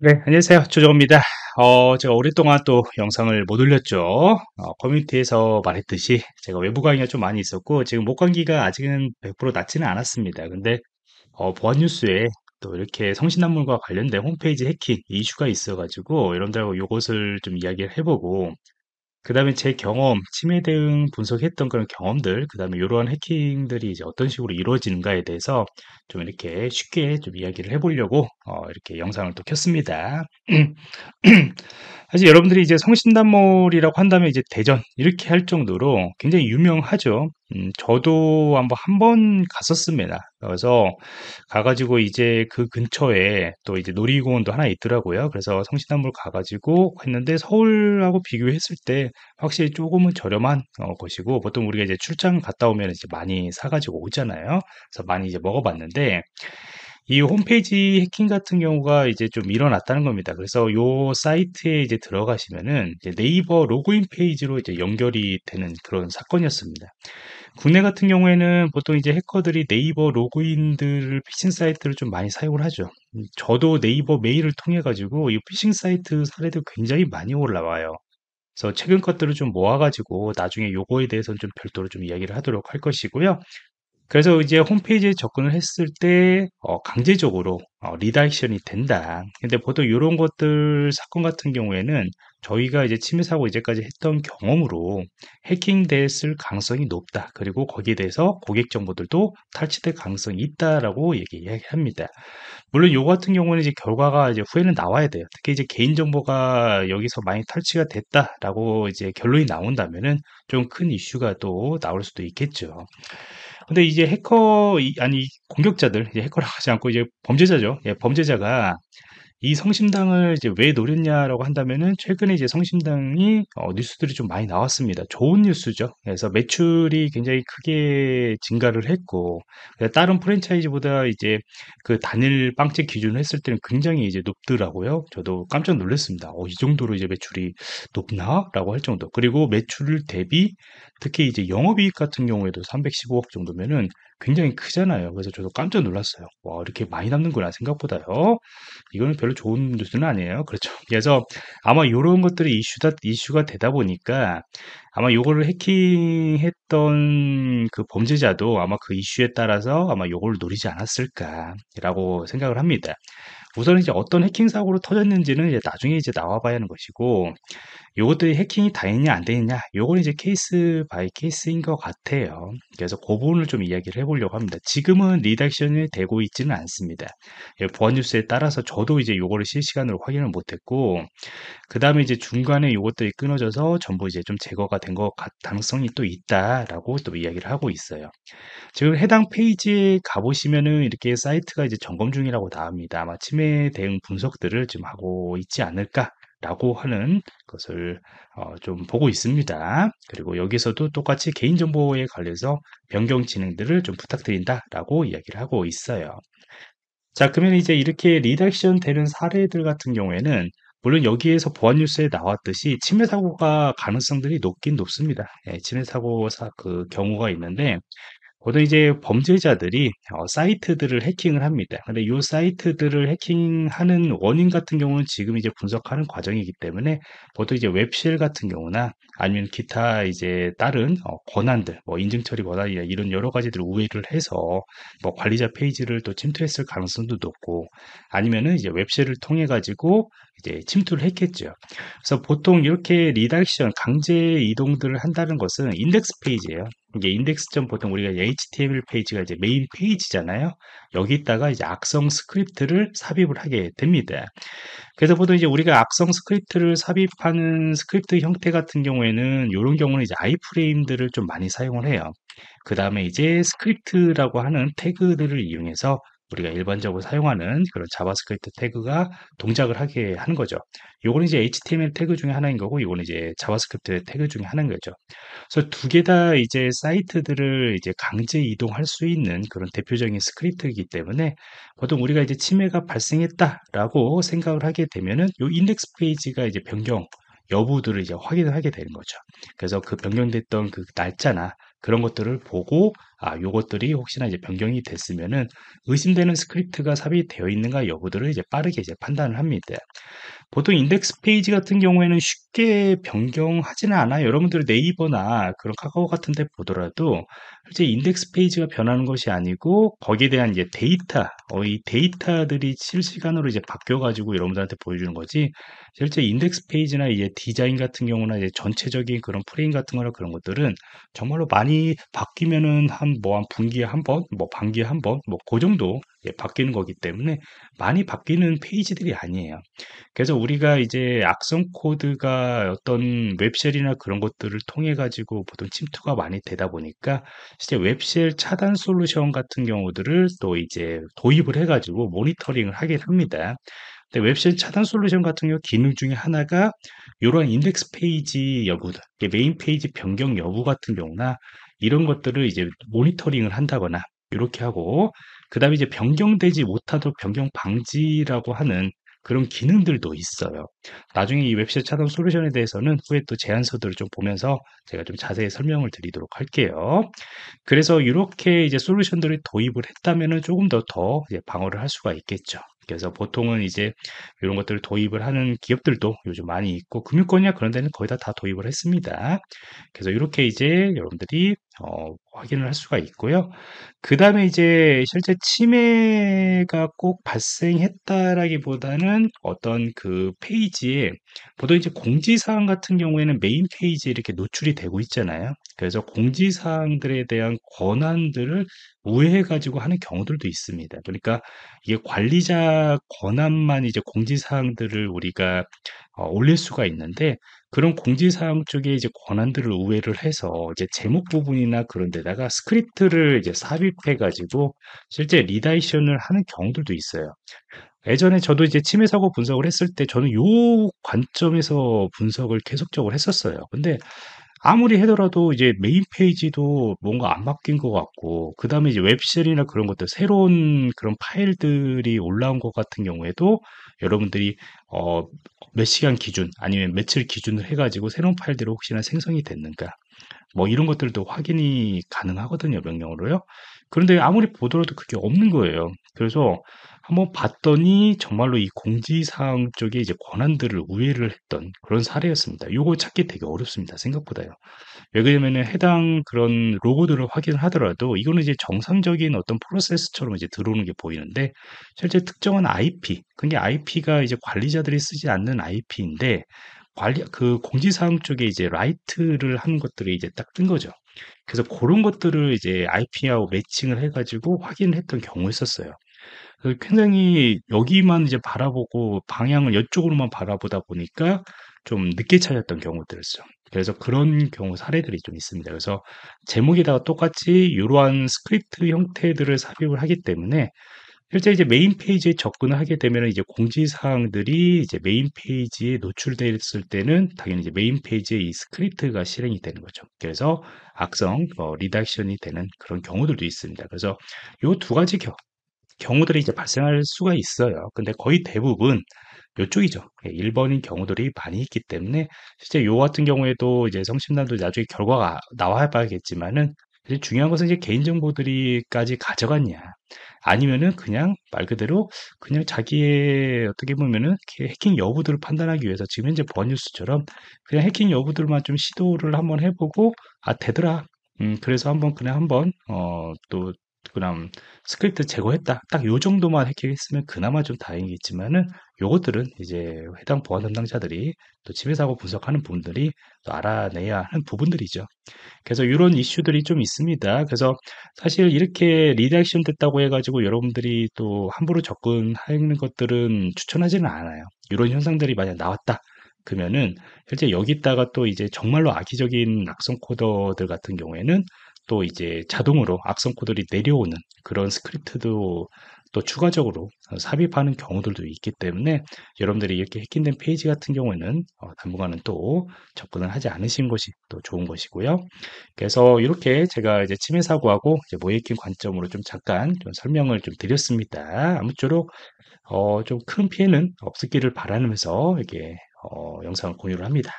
네, 안녕하세요. 조정입니다. 어, 제가 오랫동안 또 영상을 못 올렸죠. 어, 커뮤니티에서 말했듯이 제가 외부 강의가 좀 많이 있었고 지금 목관기가 아직은 100% 낫지는 않았습니다. 근데 어, 보안 뉴스에 또 이렇게 성신한물과 관련된 홈페이지 해킹 이슈가 있어가지고 여러분들하고 이것을 좀 이야기를 해보고 그 다음에 제 경험, 치매 대응 분석했던 그런 경험들, 그 다음에 이러한 해킹들이 이제 어떤 식으로 이루어지는가에 대해서 좀 이렇게 쉽게 좀 이야기를 해보려고 어, 이렇게 영상을 또 켰습니다. 사실 여러분들이 이제 성신단몰이라고 한다면 이제 대전 이렇게 할 정도로 굉장히 유명하죠. 음, 저도 한번 한 번 갔었습니다. 그래서 가가지고 이제 그 근처에 또 이제 놀이공원도 하나 있더라고요. 그래서 성신남로 가가지고 했는데 서울하고 비교했을 때 확실히 조금은 저렴한 어, 것이고 보통 우리가 이제 출장 갔다 오면 이제 많이 사가지고 오잖아요. 그래서 많이 이제 먹어봤는데 이 홈페이지 해킹 같은 경우가 이제 좀 일어났다는 겁니다. 그래서 요 사이트에 이제 들어가시면은 이제 네이버 로그인 페이지로 이제 연결이 되는 그런 사건이었습니다. 국내 같은 경우에는 보통 이제 해커들이 네이버 로그인들을 피싱 사이트를 좀 많이 사용을 하죠. 음, 저도 네이버 메일을 통해 가지고 이 피싱 사이트 사례도 굉장히 많이 올라와요. 그래서 최근 것들을 좀 모아가지고 나중에 요거에 대해서는 좀 별도로 좀 이야기를 하도록 할 것이고요. 그래서 이제 홈페이지에 접근을 했을 때 어, 강제적으로 어, 리다액션이 된다. 근데 보통 이런 것들 사건 같은 경우에는 저희가 이제 침해 사고 이제까지 했던 경험으로 해킹됐을 가능성이 높다. 그리고 거기에 대해서 고객 정보들도 탈취될 가능성이 있다라고 얘기합니다. 물론 요 같은 경우는 이제 결과가 이제 후에는 나와야 돼요. 특히 이제 개인 정보가 여기서 많이 탈취가 됐다라고 이제 결론이 나온다면은 좀 큰 이슈가 또 나올 수도 있겠죠. 근데 이제 해커 아니 공격자들 이제 해커라 하지 않고 이제 범죄자죠. 예, 범죄자가 이 성심당을 이제 왜 노렸냐라고 한다면은 최근에 이제 성심당이 어, 뉴스들이 좀 많이 나왔습니다. 좋은 뉴스죠. 그래서 매출이 굉장히 크게 증가를 했고 다른 프랜차이즈보다 이제 그 단일 빵집 기준을 했을 때는 굉장히 이제 높더라고요. 저도 깜짝 놀랐습니다. 어, 이 정도로 이제 매출이 높나라고 할 정도. 그리고 매출 대비 특히 이제 영업이익 같은 경우에도 315억 정도면은 굉장히 크잖아요. 그래서 저도 깜짝 놀랐어요. 와, 이렇게 많이 남는구나 생각보다요. 이거는 별로 좋은 뉴스는 아니에요. 그렇죠. 그래서 아마 이런 것들이 이슈다, 이슈가 되다 보니까 아마 요거를 해킹했던 그 범죄자도 아마 그 이슈에 따라서 아마 요걸 노리지 않았을까라고 생각을 합니다. 우선 이제 어떤 해킹 사고로 터졌는지는 이제 나중에 이제 나와봐야 하는 것이고 요것들이 해킹이 다했냐안 되느냐 요건 이제 케이스 바이 케이스인 것 같아요. 그래서 그 부분을 좀 이야기를 해보려고 합니다. 지금은 리덕션이 되고 있지는 않습니다. 예, 보안 뉴스에 따라서 저도 이제 요거를 실시간으로 확인을 못했고 그 다음에 이제 중간에 요것들이 끊어져서 전부 이제 좀 제거가 된 것 가능성이 또 있다라고 또 이야기를 하고 있어요. 지금 해당 페이지에 가보시면은 이렇게 사이트가 이제 점검 중이라고 나옵니다. 아마 침 관심에 대응 분석들을 지 하고 있지 않을까 라고 하는 것을 어좀 보고 있습니다. 그리고 여기서도 똑같이 개인정보에 관해서 련 변경 진행들을 좀 부탁드린다 라고 이야기를 하고 있어요. 자, 그러면 이제 이렇게 리덕션 되는 사례들 같은 경우에는 물론 여기에서 보안 뉴스에 나왔듯이 침해 사고가 가능성들이 높긴 높습니다. 예, 침해 사고 사, 그 경우가 있는데 보통 이제 범죄자들이 어, 사이트들을 해킹을 합니다. 근데 이 사이트들을 해킹하는 원인 같은 경우는 지금 이제 분석하는 과정이기 때문에 보통 이제 웹쉘 같은 경우나 아니면 기타 이제 다른 어, 권한들, 뭐 인증 처리 권한이나 이런 여러 가지들을 우회를 해서 뭐 관리자 페이지를 또 침투했을 가능성도 높고 아니면은 이제 웹쉘을 통해 가지고 이제 침투를 했겠죠. 그래서 보통 이렇게 리덕션 강제 이동들을 한다는 것은 인덱스 페이지예요. 이게 인덱스점 보통 우리가 HTML 페이지가 이제 메인 페이지잖아요. 여기다가 이제 악성 스크립트를 삽입을 하게 됩니다. 그래서 보통 이제 우리가 악성 스크립트를 삽입하는 스크립트 형태 같은 경우에는 이런 경우는 이제 아이프레임들을 좀 많이 사용을 해요. 그 다음에 이제 스크립트라고 하는 태그들을 이용해서 우리가 일반적으로 사용하는 그런 자바스크립트 태그가 동작을 하게 하는 거죠. 요거는 이제 HTML 태그 중에 하나인 거고 이거는 이제 자바스크립트 태그 중에 하나인 거죠. 그래서 두 개 다 이제 사이트들을 이제 강제 이동할 수 있는 그런 대표적인 스크립트이기 때문에 보통 우리가 이제 침해가 발생했다라고 생각을 하게 되면은 요 인덱스 페이지가 이제 변경 여부들을 이제 확인을 하게 되는 거죠. 그래서 그 변경됐던 그 날짜나 그런 것들을 보고 아, 요것들이 혹시나 이제 변경이 됐으면은 의심되는 스크립트가 삽입되어 있는가 여부들을 이제 빠르게 이제 판단을 합니다. 보통 인덱스 페이지 같은 경우에는 쉽게 변경하지는 않아요. 여러분들 네이버나 그런 카카오 같은 데 보더라도 실제 인덱스 페이지가 변하는 것이 아니고 거기에 대한 이제 데이터, 어, 이 데이터들이 실시간으로 이제 바뀌어가지고 여러분들한테 보여주는 거지 실제 인덱스 페이지나 이제 디자인 같은 경우나 이제 전체적인 그런 프레임 같은 거나 그런 것들은 정말로 많이 바뀌면은 한 한뭐한 뭐 분기에 한 번, 뭐 반기에 한 번, 뭐 그 정도 예, 바뀌는 거기 때문에 많이 바뀌는 페이지들이 아니에요. 그래서 우리가 이제 악성 코드가 어떤 웹쉘이나 그런 것들을 통해 가지고 보통 침투가 많이 되다 보니까 실제 웹쉘 차단 솔루션 같은 경우들을 또 이제 도입을 해 가지고 모니터링을 하긴 합니다. 근데 네, 웹실 차단 솔루션 같은 경우 기능 중에 하나가 이러한 인덱스 페이지 여부들, 메인 페이지 변경 여부 같은 경우나 이런 것들을 이제 모니터링을 한다거나 이렇게 하고 그 다음에 이제 변경되지 못하도록 변경 방지라고 하는 그런 기능들도 있어요. 나중에 이 웹실 차단 솔루션에 대해서는 후에 또 제안서들을 좀 보면서 제가 좀 자세히 설명을 드리도록 할게요. 그래서 이렇게 이제 솔루션들을 도입을 했다면 조금 더더 더 방어를 할 수가 있겠죠. 그래서 보통은 이제 이런 것들을 도입을 하는 기업들도 요즘 많이 있고 금융권이나 그런 데는 거의 다, 다 도입을 했습니다. 그래서 이렇게 이제 여러분들이 어, 확인을 할 수가 있고요. 그 다음에 이제 실제 치매가 꼭 발생했다라기보다는 어떤 그 페이지에 보통 이제 공지사항 같은 경우에는 메인 페이지에 이렇게 노출이 되고 있잖아요. 그래서 공지사항들에 대한 권한들을 우회해가지고 하는 경우들도 있습니다. 그러니까 이게 관리자 권한만 이제 공지사항들을 우리가 어, 올릴 수가 있는데 그런 공지사항 쪽에 이제 권한들을 우회를 해서 이제 제목 부분이나 그런 데다가 스크립트를 이제 삽입해 가지고 실제 리다이션을 하는 경우들도 있어요. 예전에 저도 이제 침해 사고 분석을 했을 때 저는 요 관점에서 분석을 계속적으로 했었어요. 근데 아무리 해더라도 이제 메인 페이지도 뭔가 안 바뀐 것 같고 그 다음에 이제 웹셀이나 그런 것들 새로운 그런 파일들이 올라온 것 같은 경우에도 여러분들이 어, 몇 시간 기준 아니면 며칠 기준을 해가지고 새로운 파일들이 혹시나 생성이 됐는가 뭐 이런 것들도 확인이 가능하거든요 명령으로요 그런데 아무리 보더라도 그게 없는 거예요 그래서 한번 봤더니 정말로 이 공지사항 쪽에 이제 권한들을 우회를 했던 그런 사례였습니다. 요거 찾기 되게 어렵습니다. 생각보다요. 왜 그러냐면은 해당 그런 로고들을 확인을 하더라도 이거는 이제 정상적인 어떤 프로세스처럼 이제 들어오는 게 보이는데 실제 특정한 IP, 그게 IP가 이제 관리자들이 쓰지 않는 IP인데 관리 그 공지사항 쪽에 이제 라이트를 한 것들이 이제 딱 뜬 거죠. 그래서 그런 것들을 이제 IP하고 매칭을 해가지고 확인을 했던 경우 있었어요. 그 굉장히 여기만 이제 바라보고 방향을 이쪽으로만 바라보다 보니까 좀 늦게 찾았던 경우들이 있어요. 그래서 그런 경우 사례들이 좀 있습니다. 그래서 제목에다가 똑같이 이러한 스크립트 형태들을 삽입을 하기 때문에 실제 이제 메인 페이지에 접근을 하게 되면 이제 공지사항들이 이제 메인 페이지에 노출됐을 때는 당연히 이제 메인 페이지에 이 스크립트가 실행이 되는 거죠. 그래서 악성, 어, 리덕션이 되는 그런 경우들도 있습니다. 그래서 이 두 가지 겨, 경우들이 이제 발생할 수가 있어요. 근데 거의 대부분 이쪽이죠 1번인 예, 경우들이 많이 있기 때문에 실제 요 같은 경우에도 이제 성심난도 나중에 결과가 나와야 봐야겠지만은 중요한 것은 이제 개인정보들이까지 가져갔냐 아니면은 그냥 말 그대로 그냥 자기의 어떻게 보면은 해킹 여부들을 판단하기 위해서 지금 현재 버뉴스처럼 그냥 해킹 여부들만 좀 시도를 한번 해보고 아 되더라 음, 그래서 한번 그냥 한번 어, 또 그럼 스크립트 제거했다. 딱 요 정도만 해킹했으면 그나마 좀 다행이겠지만은 요것들은 이제 해당 보안 담당자들이 또 침해 하고 분석하는 분들이 또 알아내야 하는 부분들이죠. 그래서 이런 이슈들이 좀 있습니다. 그래서 사실 이렇게 리액션 됐다고 해가지고 여러분들이 또 함부로 접근하는 것들은 추천하지는 않아요. 이런 현상들이 만약 나왔다. 그러면은 실제 여기다가 또 이제 정말로 악의적인 낙성 코더들 같은 경우에는 또 이제 자동으로 악성 코드들이 내려오는 그런 스크립트도 또 추가적으로 삽입하는 경우들도 있기 때문에 여러분들이 이렇게 해킹된 페이지 같은 경우에는 어, 당분간은 또 접근을 하지 않으신 것이 또 좋은 것이고요. 그래서 이렇게 제가 이제 침해 사고하고 이제 모해킹 관점으로 좀 잠깐 좀 설명을 좀 드렸습니다. 아무쪼록 어, 좀 큰 피해는 없었기를 바라면서 이게 렇 어, 영상을 공유를 합니다.